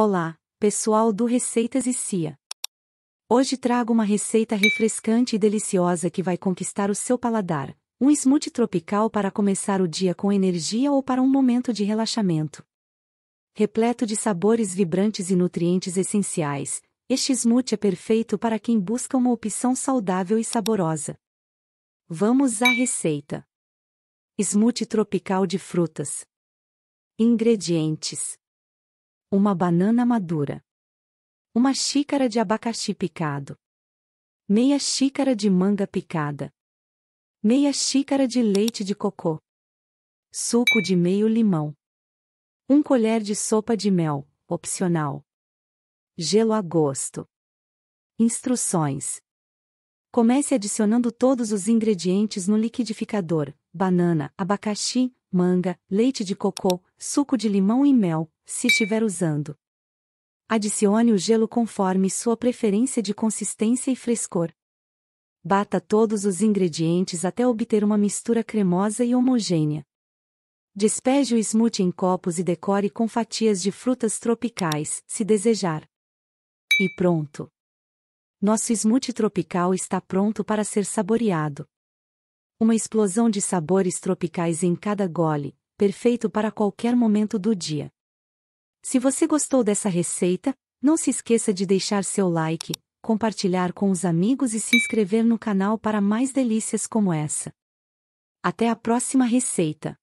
Olá, pessoal do Receitas e Cia. Hoje trago uma receita refrescante e deliciosa que vai conquistar o seu paladar. Um smoothie tropical para começar o dia com energia ou para um momento de relaxamento. Repleto de sabores vibrantes e nutrientes essenciais, este smoothie é perfeito para quem busca uma opção saudável e saborosa. Vamos à receita. Smoothie tropical de frutas. Ingredientes: uma banana madura. Uma xícara de abacaxi picado. Meia xícara de manga picada. Meia xícara de leite de cocô. Suco de meio limão. Um colher de sopa de mel, opcional. Gelo a gosto. Instruções. Comece adicionando todos os ingredientes no liquidificador: banana, abacaxi, manga, leite de cocô, suco de limão e mel, se estiver usando. Adicione o gelo conforme sua preferência de consistência e frescor. Bata todos os ingredientes até obter uma mistura cremosa e homogênea. Despeje o smoothie em copos e decore com fatias de frutas tropicais, se desejar. E pronto! Nosso smoothie tropical está pronto para ser saboreado. Uma explosão de sabores tropicais em cada gole, perfeito para qualquer momento do dia. Se você gostou dessa receita, não se esqueça de deixar seu like, compartilhar com os amigos e se inscrever no canal para mais delícias como essa. Até a próxima receita!